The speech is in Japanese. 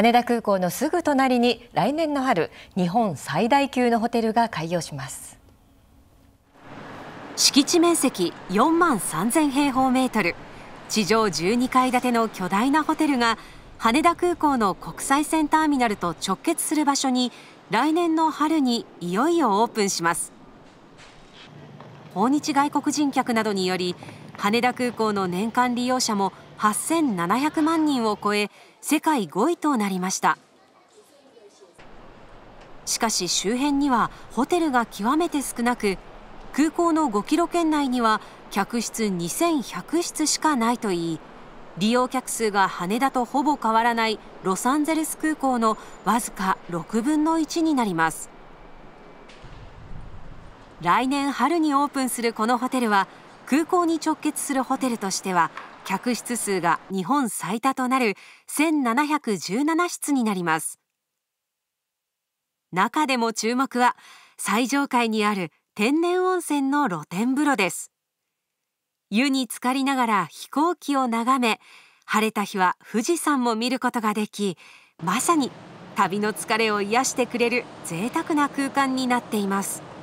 羽田空港のすぐ隣に来年の春日本最大級のホテルが開業します敷地面積4万3000平方メートル地上12階建ての巨大なホテルが羽田空港の国際線ターミナルと直結する場所に来年の春にいよいよオープンします訪日外国人客などにより羽田空港の年間利用者も8700万人を超え世界5位となりましたしかし周辺にはホテルが極めて少なく空港の5キロ圏内には客室2100室しかないといい利用客数が羽田とほぼ変わらないロサンゼルス空港のわずか6分の1になります来年春にオープンするこのホテルは空港に直結するホテルとしては客室数が日本最多となる1717室になります中でも注目は最上階にある天然温泉の露天風呂です湯に浸かりながら飛行機を眺め晴れた日は富士山も見ることができまさに旅の疲れを癒してくれる贅沢な空間になっています